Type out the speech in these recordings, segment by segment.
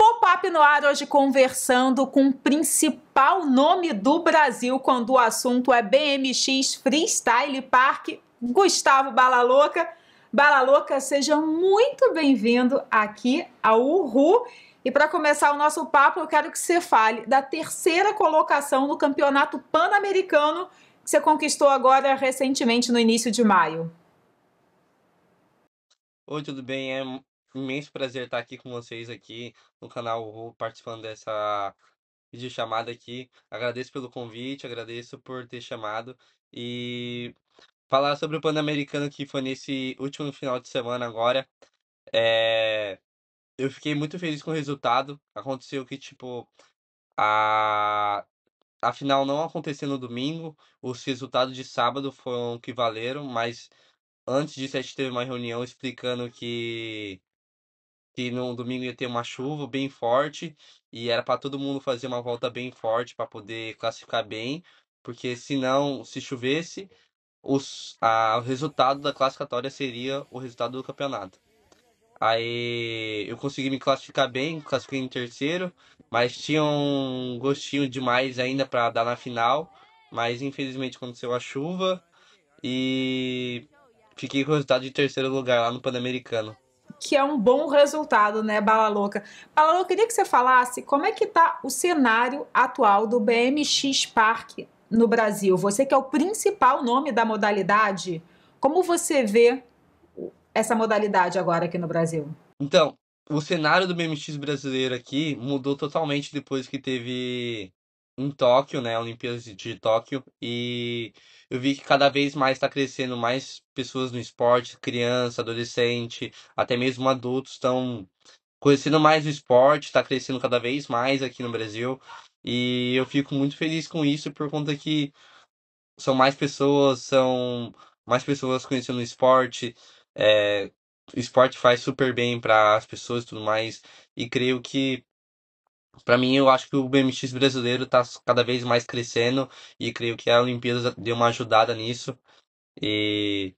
Pop-up no ar hoje conversando com o principal nome do Brasil quando o assunto é BMX Freestyle Park, Gustavo Balaloca. Balaloca, seja muito bem-vindo aqui ao Uhu. E para começar o nosso papo, eu quero que você fale da terceira colocação no Campeonato Pan-Americano que você conquistou agora recentemente no início de maio. Oi, tudo bem? É Imenso prazer estar aqui com vocês aqui no canal participando dessa videochamada aqui. Agradeço pelo convite, agradeço por ter chamado e falar sobre o Pan-Americano que foi nesse último final de semana agora. É... Eu fiquei muito feliz com o resultado. Aconteceu que, tipo, a... a final não aconteceu no domingo. Os resultados de sábado foram que valeram, mas antes disso a gente teve uma reunião explicando que que no domingo ia ter uma chuva bem forte e era para todo mundo fazer uma volta bem forte para poder classificar bem, porque senão, se chovesse, os, a, o resultado da classificatória seria o resultado do campeonato. Aí eu consegui me classificar bem, classifiquei em terceiro, mas tinha um gostinho demais ainda para dar na final, mas infelizmente aconteceu a chuva e fiquei com o resultado de terceiro lugar lá no Pan-Americano que é um bom resultado, né, Bala Louca? Bala Louca, queria que você falasse como é que está o cenário atual do BMX Park no Brasil. Você que é o principal nome da modalidade, como você vê essa modalidade agora aqui no Brasil? Então, o cenário do BMX brasileiro aqui mudou totalmente depois que teve em Tóquio, né? Olimpíadas de Tóquio. E eu vi que cada vez mais está crescendo mais pessoas no esporte, criança, adolescente, até mesmo adultos estão conhecendo mais o esporte, está crescendo cada vez mais aqui no Brasil. E eu fico muito feliz com isso por conta que são mais pessoas, são mais pessoas conhecendo o esporte. É, o esporte faz super bem para as pessoas e tudo mais. E creio que para mim, eu acho que o BMX brasileiro está cada vez mais crescendo e creio que a Olimpíada deu uma ajudada nisso. E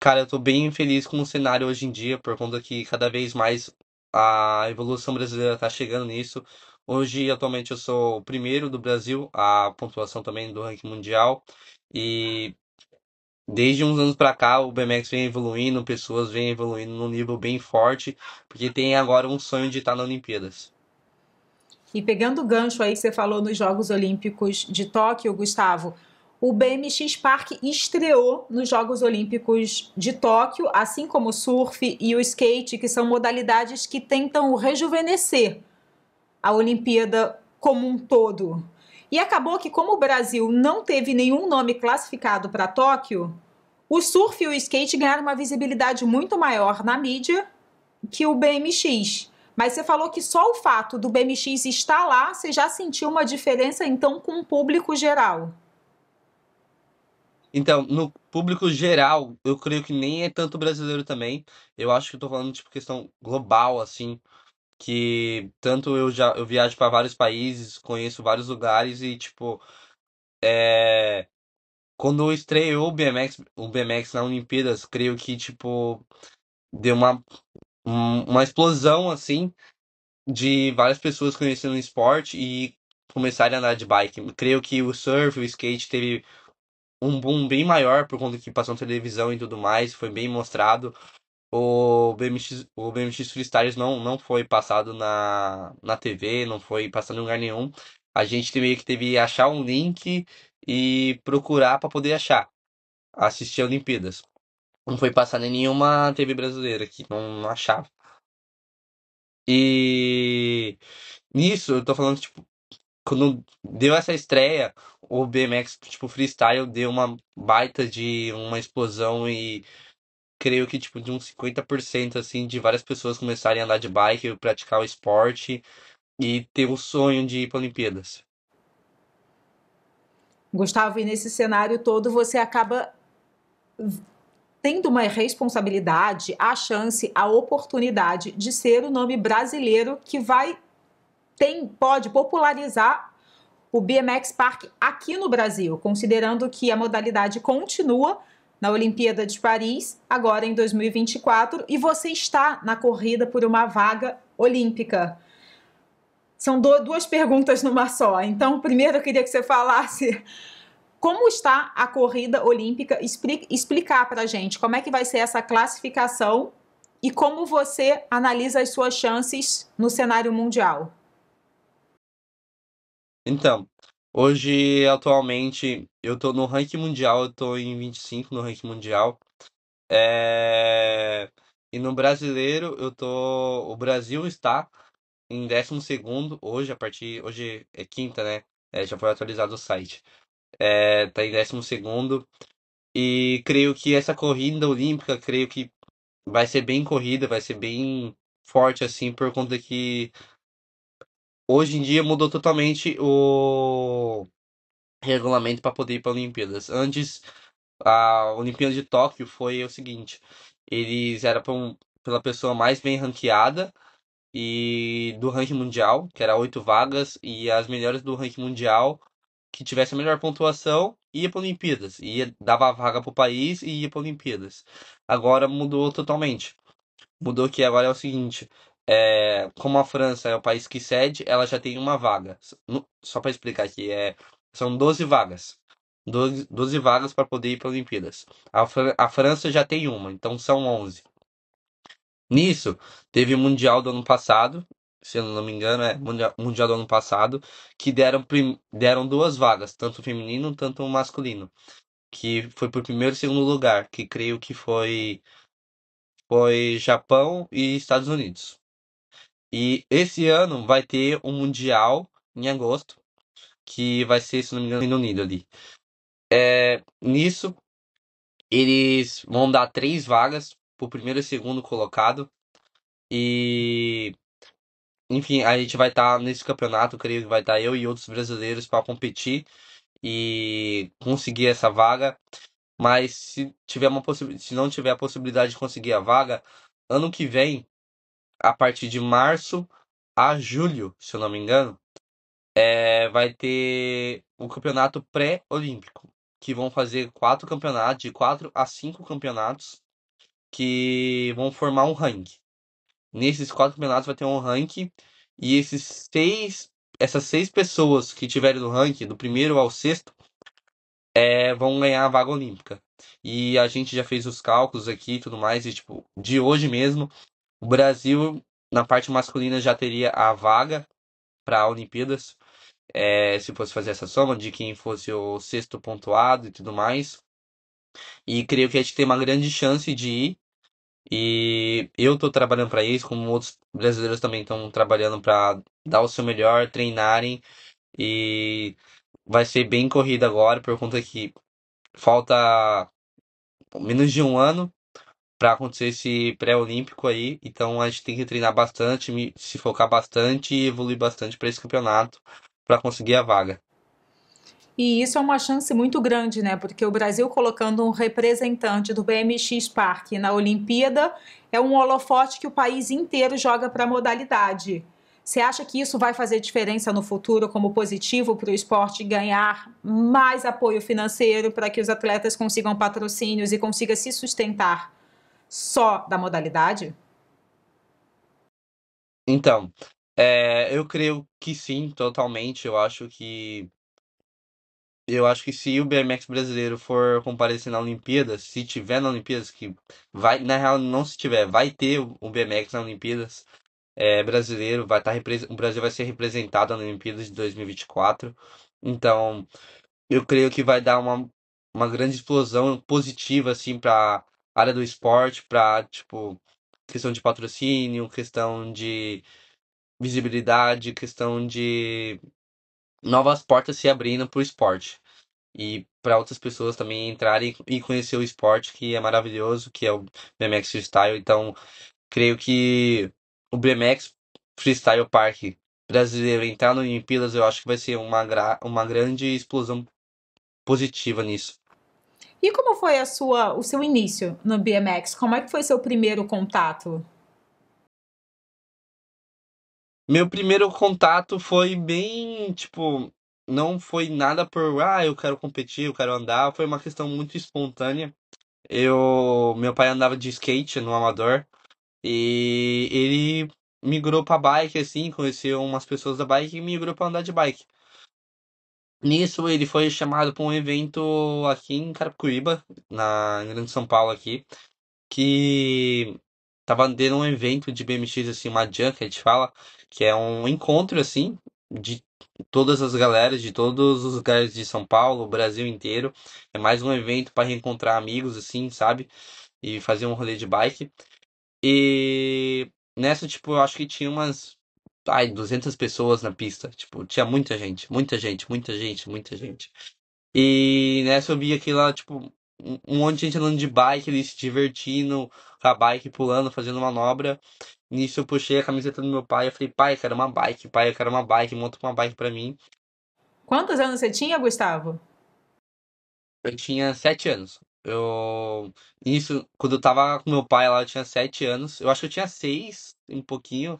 cara, eu tô bem feliz com o cenário hoje em dia por conta que cada vez mais a evolução brasileira tá chegando nisso. Hoje, atualmente, eu sou o primeiro do Brasil, a pontuação também do ranking mundial. E Desde uns anos para cá, o BMX vem evoluindo, pessoas vêm evoluindo num nível bem forte, porque tem agora um sonho de estar na Olimpíadas. E pegando o gancho aí que você falou nos Jogos Olímpicos de Tóquio, Gustavo, o BMX Park estreou nos Jogos Olímpicos de Tóquio, assim como o surf e o skate, que são modalidades que tentam rejuvenescer a Olimpíada como um todo. E acabou que, como o Brasil não teve nenhum nome classificado para Tóquio, o surf e o skate ganharam uma visibilidade muito maior na mídia que o BMX. Mas você falou que só o fato do BMX estar lá, você já sentiu uma diferença então com o público geral? Então, no público geral, eu creio que nem é tanto brasileiro também. Eu acho que eu tô falando tipo questão global assim, que tanto eu já eu viajo para vários países, conheço vários lugares e tipo é quando estreou o BMX, o BMX na Olimpíadas, creio que tipo deu uma uma explosão assim de várias pessoas conhecendo o esporte e começarem a andar de bike. Creio que o surf, o skate teve um boom bem maior por conta que passou na televisão e tudo mais, foi bem mostrado. O BMX, o BMX Freestyles não, não foi passado na, na TV, não foi passado em lugar nenhum. A gente teve- meio que teve que achar um link e procurar para poder achar, assistir a Olimpíadas. Não foi passada em nenhuma TV brasileira aqui, não, não achava. E nisso, eu tô falando, tipo, quando deu essa estreia, o BMX, tipo, freestyle deu uma baita de uma explosão e creio que, tipo, de uns 50%, assim, de várias pessoas começarem a andar de bike, praticar o esporte e ter o sonho de ir para Olimpíadas. Gustavo, e nesse cenário todo você acaba tendo uma responsabilidade, a chance, a oportunidade de ser o nome brasileiro que vai tem pode popularizar o BMX Park aqui no Brasil, considerando que a modalidade continua na Olimpíada de Paris, agora em 2024, e você está na corrida por uma vaga olímpica. São duas perguntas numa só. Então, primeiro eu queria que você falasse como está a corrida olímpica? Explica, explicar para a gente como é que vai ser essa classificação e como você analisa as suas chances no cenário mundial. Então, hoje, atualmente, eu estou no ranking mundial, eu estou em 25 no ranking mundial. É... E no brasileiro, eu tô. O Brasil está em 12 hoje, a partir. Hoje é quinta, né? É, já foi atualizado o site é, tá em 12 e creio que essa corrida olímpica, creio que vai ser bem corrida, vai ser bem forte assim, por conta que hoje em dia mudou totalmente o regulamento para poder ir para Olimpíadas. Antes, a Olimpíada de Tóquio foi o seguinte: eles era um, pela pessoa mais bem ranqueada e do ranking mundial, que era oito vagas, e as melhores do ranking mundial que tivesse a melhor pontuação ia para Olimpíadas, ia dava a vaga para o país e ia para Olimpíadas. Agora mudou totalmente. Mudou que agora é o seguinte, é, como a França é o país que cede, ela já tem uma vaga. Só para explicar aqui, é, são 12 vagas. 12, 12 vagas para poder ir para Olimpíadas. A, a França já tem uma, então são 11. Nisso, teve o Mundial do ano passado, se eu não me engano, é mundial, mundial do ano passado, que deram, prim, deram duas vagas, tanto feminino tanto masculino. Que foi por primeiro e segundo lugar, que creio que foi, foi Japão e Estados Unidos. E esse ano vai ter um Mundial em agosto, que vai ser, se não me engano, Reino Unido ali. É, nisso, eles vão dar três vagas pro primeiro e segundo colocado. E enfim, a gente vai estar tá nesse campeonato, creio que vai estar tá eu e outros brasileiros para competir e conseguir essa vaga. Mas se tiver uma se não tiver a possibilidade de conseguir a vaga, ano que vem, a partir de março a julho, se eu não me engano, é, vai ter o campeonato pré-olímpico, que vão fazer quatro campeonatos, de quatro a cinco campeonatos, que vão formar um ranking. Nesses quatro campeonatos vai ter um ranking. E esses seis, essas seis pessoas que tiverem no ranking, do primeiro ao sexto, é, vão ganhar a vaga olímpica. E a gente já fez os cálculos aqui e tudo mais. E, tipo, de hoje mesmo, o Brasil, na parte masculina, já teria a vaga para Olimpíadas. É, se fosse fazer essa soma de quem fosse o sexto pontuado e tudo mais. E creio que a gente tem uma grande chance de ir. E eu tô trabalhando para isso, como outros brasileiros também estão trabalhando para dar o seu melhor, treinarem. E vai ser bem corrida agora, por conta que falta menos de um ano para acontecer esse pré-olímpico aí. Então a gente tem que treinar bastante, se focar bastante e evoluir bastante para esse campeonato para conseguir a vaga. E isso é uma chance muito grande, né? Porque o Brasil colocando um representante do BMX Park na Olimpíada é um holofote que o país inteiro joga para a modalidade. Você acha que isso vai fazer diferença no futuro como positivo para o esporte ganhar mais apoio financeiro para que os atletas consigam patrocínios e consiga se sustentar só da modalidade? Então, é, eu creio que sim, totalmente. Eu acho que eu acho que se o BMX brasileiro for comparecer na Olimpíadas, se tiver na Olimpíadas, que vai, na real, não se tiver, vai ter o BMX na Olimpíadas é, brasileiro, vai tá estar o Brasil vai ser representado na Olimpíadas de 2024. Então, eu creio que vai dar uma, uma grande explosão positiva assim para área do esporte, para tipo questão de patrocínio, questão de visibilidade, questão de novas portas se abrindo para o esporte e para outras pessoas também entrarem e conhecer o esporte que é maravilhoso, que é o BMX Freestyle. Então, creio que o BMX Freestyle Park brasileiro entrar no Olimpíadas, eu acho que vai ser uma, gra uma grande explosão positiva nisso. E como foi a sua, o seu início no BMX? Como é que foi seu primeiro contato? Meu primeiro contato foi bem, tipo, não foi nada por, ah, eu quero competir, eu quero andar, foi uma questão muito espontânea. Eu, meu pai andava de skate no amador e ele migrou para bike assim, conheceu umas pessoas da bike e migrou para andar de bike. Nisso ele foi chamado para um evento aqui em Carapicuíba, na Grande São Paulo aqui, que Tava tendo um evento de BMX, assim, uma jam que a gente fala, que é um encontro, assim, de todas as galeras de todos os lugares de São Paulo, Brasil inteiro. É mais um evento para reencontrar amigos, assim, sabe? E fazer um rolê de bike. E nessa, tipo, eu acho que tinha umas. Ai, 200 pessoas na pista. Tipo, tinha muita gente, muita gente, muita gente, muita gente. E nessa eu vi aquilo lá, tipo, um monte de gente andando de bike, eles se divertindo, com a bike pulando, fazendo manobra. Nisso eu puxei a camiseta do meu pai. Eu falei, pai, eu quero uma bike, pai, eu quero uma bike, monta uma bike para mim. Quantos anos você tinha, Gustavo? Eu tinha sete anos. Eu. Isso, quando eu tava com meu pai lá, eu tinha sete anos. Eu acho que eu tinha seis, um pouquinho.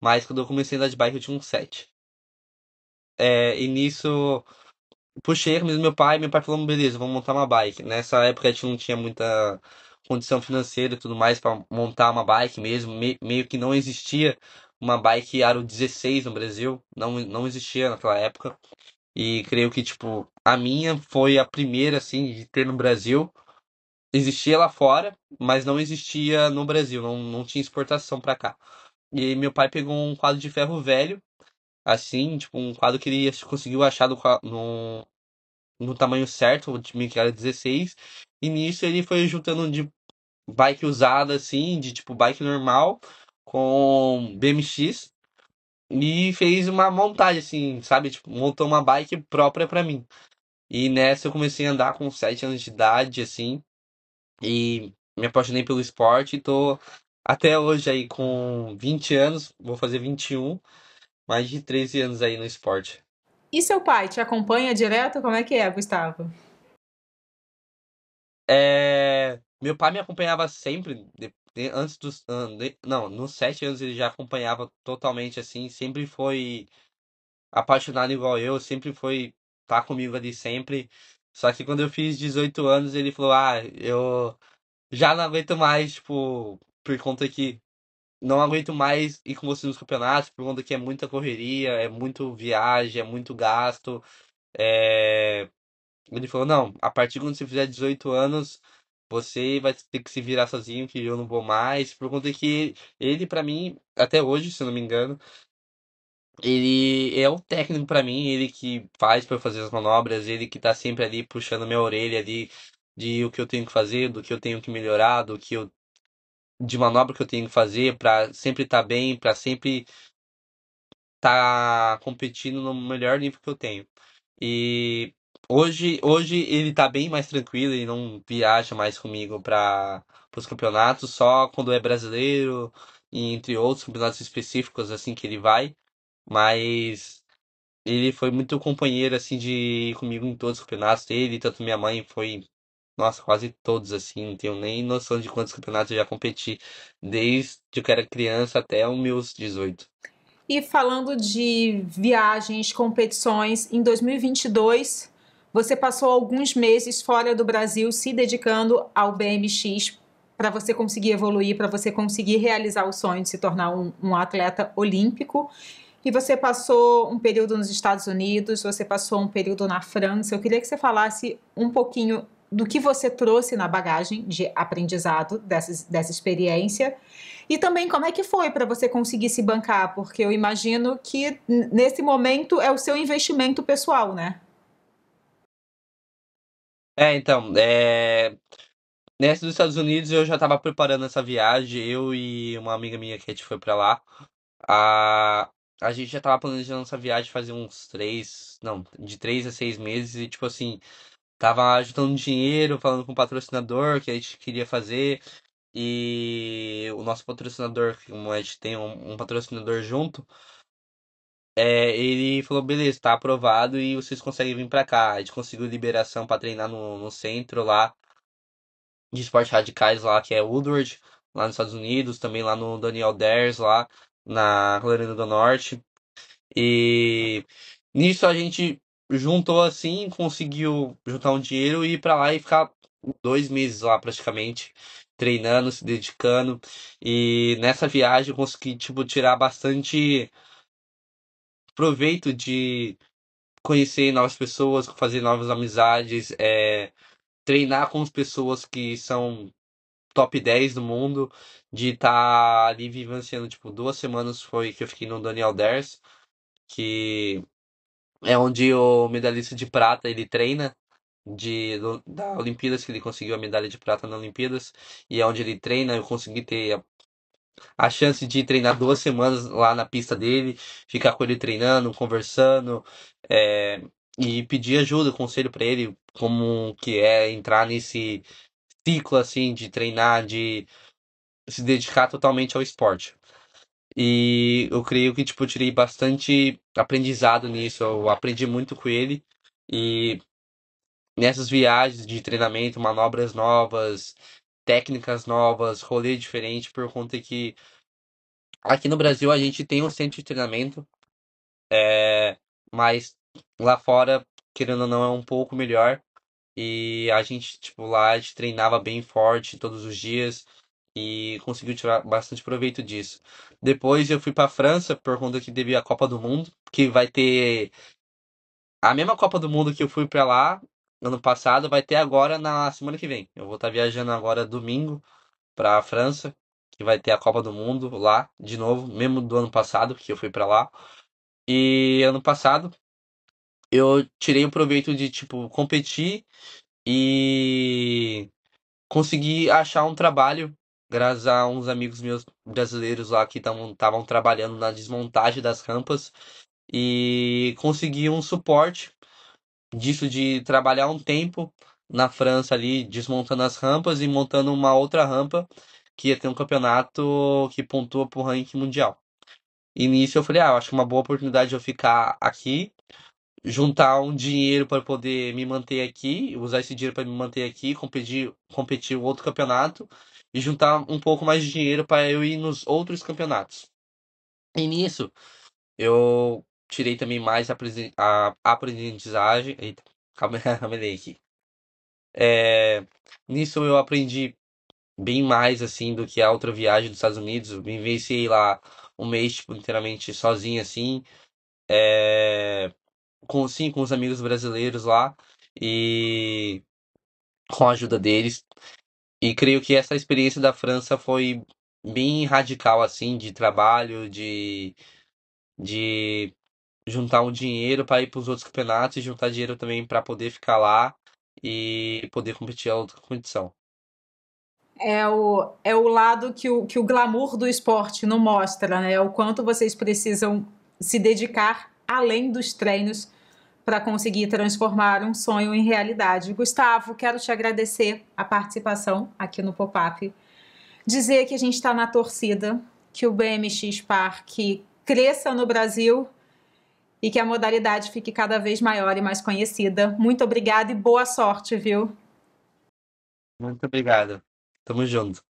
Mas quando eu comecei a andar de bike, eu tinha uns sete. É, e nisso, puxei a camisa do meu pai. Meu pai falou: beleza, vamos montar uma bike. Nessa época a gente não tinha muita condição financeira e tudo mais para montar uma bike mesmo. Me, meio que não existia uma bike Aro 16 no Brasil, não, não existia naquela época. E creio que, tipo, a minha foi a primeira, assim, de ter no Brasil. Existia lá fora, mas não existia no Brasil, não, não tinha exportação para cá. E meu pai pegou um quadro de ferro velho, assim, tipo, um quadro que ele conseguiu achar do, no, no tamanho certo, de mim que era 16. E nisso ele foi juntando de bike usada, assim, de tipo bike normal, com BMX. E fez uma montagem, assim, sabe? Tipo, montou uma bike própria para mim. E nessa eu comecei a andar com 7 anos de idade, assim. E me apaixonei pelo esporte e tô até hoje aí com 20 anos, vou fazer 21, mais de 13 anos aí no esporte. E seu pai te acompanha direto? Como é que é, Gustavo? É... Meu pai me acompanhava sempre, de, de, antes dos. De, não, nos sete anos ele já acompanhava totalmente assim, sempre foi apaixonado igual eu, sempre foi tá comigo ali sempre. Só que quando eu fiz 18 anos, ele falou: Ah, eu já não aguento mais, tipo, por conta que não aguento mais ir com você nos campeonatos, por conta que é muita correria, é muito viagem, é muito gasto. É... Ele falou: Não, a partir de quando você fizer 18 anos, você vai ter que se virar sozinho, que eu não vou mais. Por conta que ele, para mim, até hoje, se eu não me engano, ele é o técnico para mim, ele que faz para fazer as manobras, ele que tá sempre ali puxando minha orelha ali de o que eu tenho que fazer, do que eu tenho que melhorar, do que eu de manobra que eu tenho que fazer para sempre estar tá bem, para sempre estar tá competindo no melhor nível que eu tenho. E Hoje, hoje ele tá bem mais tranquilo, ele não viaja mais comigo para os campeonatos, só quando é brasileiro e entre outros campeonatos específicos assim que ele vai, mas ele foi muito companheiro assim de comigo em todos os campeonatos dele, tanto minha mãe foi, nossa, quase todos assim, não tenho nem noção de quantos campeonatos eu já competi desde que eu era criança até os meus 18. E falando de viagens, competições, em 2022 você passou alguns meses fora do Brasil se dedicando ao BMX para você conseguir evoluir, para você conseguir realizar o sonho de se tornar um, um atleta olímpico. E você passou um período nos Estados Unidos, você passou um período na França. Eu queria que você falasse um pouquinho do que você trouxe na bagagem de aprendizado dessa, dessa experiência e também como é que foi para você conseguir se bancar, porque eu imagino que nesse momento é o seu investimento pessoal, né? É, então, é... nessa dos Estados Unidos eu já estava preparando essa viagem, eu e uma amiga minha que a gente foi pra lá. A a gente já estava planejando essa viagem fazer uns três não, de três a seis meses e tipo assim, tava juntando dinheiro, falando com o patrocinador que a gente queria fazer. E o nosso patrocinador, como a gente tem um, um patrocinador junto, é, ele falou, beleza, tá aprovado e vocês conseguem vir pra cá. A gente conseguiu liberação pra treinar no, no centro lá de esportes radicais lá, que é Woodward, lá nos Estados Unidos, também lá no Daniel Ders, lá na Carolina do Norte. E nisso a gente juntou assim, conseguiu juntar um dinheiro e ir pra lá e ficar dois meses lá praticamente, treinando, se dedicando. E nessa viagem eu consegui, tipo, tirar bastante proveito de conhecer novas pessoas, fazer novas amizades, é, treinar com as pessoas que são top 10 do mundo, de estar tá ali vivenciando, tipo, duas semanas foi que eu fiquei no Daniel Ders, que é onde o medalhista de prata, ele treina, de, da Olimpíadas, que ele conseguiu a medalha de prata na Olimpíadas, e é onde ele treina, eu consegui ter a chance de treinar duas semanas lá na pista dele, ficar com ele treinando, conversando, é, e pedir ajuda, conselho para ele, como que é entrar nesse ciclo assim de treinar, de se dedicar totalmente ao esporte. E eu creio que tipo eu tirei bastante aprendizado nisso, eu aprendi muito com ele e nessas viagens de treinamento, manobras novas, técnicas novas, rolê diferente, por conta que aqui no Brasil a gente tem um centro de treinamento, é, mas lá fora, querendo ou não, é um pouco melhor. E a gente, tipo, lá a gente treinava bem forte todos os dias e conseguiu tirar bastante proveito disso. Depois eu fui para a França por conta que teve a Copa do Mundo, que vai ter a mesma Copa do Mundo que eu fui para lá, ano passado, vai ter agora na semana que vem. Eu vou estar tá viajando agora domingo para a França, que vai ter a Copa do Mundo lá, de novo, mesmo do ano passado, que eu fui para lá. E ano passado eu tirei o proveito de, tipo, competir e consegui achar um trabalho, graças a uns amigos meus brasileiros lá que estavam trabalhando na desmontagem das rampas e consegui um suporte disso de trabalhar um tempo na França ali, desmontando as rampas e montando uma outra rampa que ia ter um campeonato que pontua pro ranking mundial. E nisso eu falei, ah, eu acho é uma boa oportunidade eu ficar aqui, juntar um dinheiro para poder me manter aqui, usar esse dinheiro para me manter aqui, competir, competir outro campeonato e juntar um pouco mais de dinheiro para eu ir nos outros campeonatos. E nisso, eu tirei também mais a aprendizagem. Eita, aí aqui. É, nisso eu aprendi bem mais assim do que a outra viagem dos Estados Unidos. me venci lá um mês tipo, inteiramente sozinho assim. É, com sim, com os amigos brasileiros lá e com a ajuda deles. E creio que essa experiência da França foi bem radical assim de trabalho, de de juntar um dinheiro para ir para os outros campeonatos e juntar dinheiro também para poder ficar lá e poder competir a outra competição. É o, é o lado que o, que o glamour do esporte não mostra, né? É o quanto vocês precisam se dedicar além dos treinos para conseguir transformar um sonho em realidade. Gustavo, quero te agradecer a participação aqui no Pop-Up. Dizer que a gente está na torcida, que o BMX Park cresça no Brasil e que a modalidade fique cada vez maior e mais conhecida. Muito obrigada e boa sorte, viu? Muito obrigado. Tamo junto.